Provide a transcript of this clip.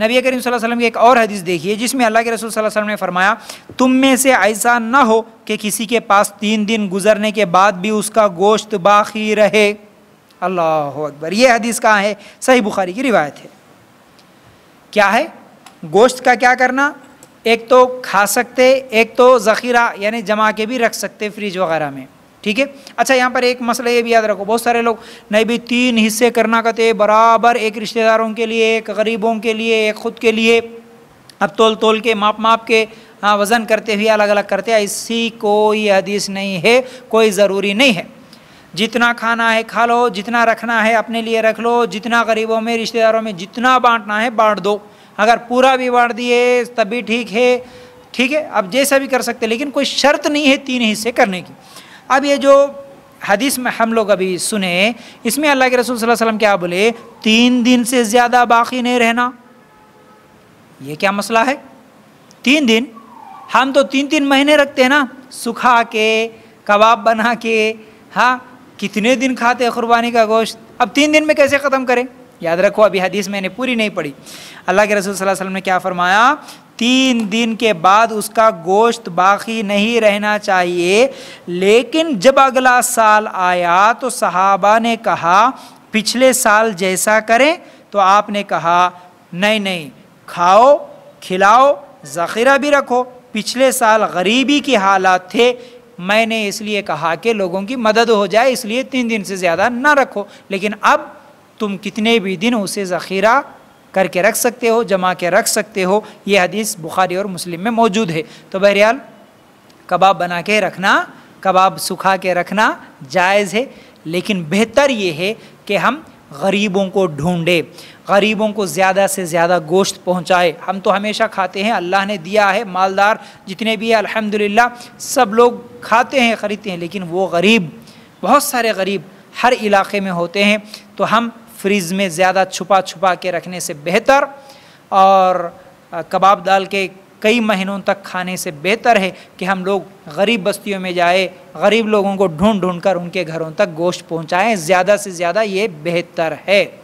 नबी करीम वसल्लम की एक और हदीस देखिए जिसमें अल्लाह के रसूल वसल्लम ने फरमाया तुम में से ऐसा ना हो कि किसी के पास तीन दिन गुजरने के बाद भी उसका गोश्त बाकी रहे अल्लाह अकबर ये हदीस कहाँ है सही बुखारी की रिवायत है क्या है गोश्त का क्या करना एक तो खा सकते एक तो ज़ख़ीरा यानी जमा के भी रख सकते फ्रिज वगैरह में ठीक है अच्छा यहाँ पर एक मसला ये भी याद रखो बहुत सारे लोग नहीं भी तीन हिस्से करना कहते बराबर एक रिश्तेदारों के लिए एक गरीबों के लिए एक खुद के लिए अब तोल तोल के माप माप के हाँ वज़न करते हुए अलग अलग करते हैं इसी कोई हदीस नहीं है कोई ज़रूरी नहीं है जितना खाना है खा लो जितना रखना है अपने लिए रख लो जितना गरीबों में रिश्तेदारों में जितना बांटना है बांट दो अगर पूरा भी बांट दिए तभी ठीक है ठीक है अब जैसा भी कर सकते लेकिन कोई शर्त नहीं है तीन हिस्से करने की अब ये जो हदीस में हम लोग अभी सुने इसमें अल्लाह के रसूल सल्लल्लाहु अलैहि वसल्लम क्या बोले तीन दिन से ज़्यादा बाकी नहीं रहना ये क्या मसला है तीन दिन हम तो तीन तीन महीने रखते हैं ना सुखा के कबाब बना के हाँ कितने दिन खाते हैं कुर्बानी का गोश्त अब तीन दिन में कैसे ख़त्म करें याद रखो अभी हदीस मैंने पूरी नहीं पढ़ी अल्लाह के रसूल सल्लल्लाहु अलैहि वसल्लम ने क्या फरमाया तीन दिन के बाद उसका गोश्त बाकी नहीं रहना चाहिए लेकिन जब अगला साल आया तो सहाबा ने कहा पिछले साल जैसा करें तो आपने कहा नहीं नहीं खाओ खिलाओ ज़ख़ीरा भी रखो पिछले साल गरीबी की हालात थे मैंने इसलिए कहा कि लोगों की मदद हो जाए इसलिए तीन दिन से ज़्यादा ना रखो लेकिन अब तुम कितने भी दिन उसे ज़ख़ीरा करके रख सकते हो जमा के रख सकते हो ये हदीस बुखारी और मुस्लिम में मौजूद है तो बहरियाल कबाब बना के रखना कबाब सुखा के रखना जायज़ है लेकिन बेहतर ये है कि हम गरीबों को ढूंढे गरीबों को ज़्यादा से ज़्यादा गोश्त पहुँचाए हम तो हमेशा खाते हैं अल्लाह ने दिया है मालदार जितने भी हैं अल्हम्दुलिल्लाह सब लोग खाते हैं ख़रीदते हैं लेकिन वो गरीब बहुत सारे गरीब हर इलाके में होते हैं तो हम फ्रिज में ज़्यादा छुपा छुपा के रखने से बेहतर और कबाब दाल के कई महीनों तक खाने से बेहतर है कि हम लोग गरीब बस्तियों में जाए गरीब लोगों को ढूंढ ढूंढ कर उनके घरों तक गोश्त पहुंचाएं ज़्यादा से ज़्यादा ये बेहतर है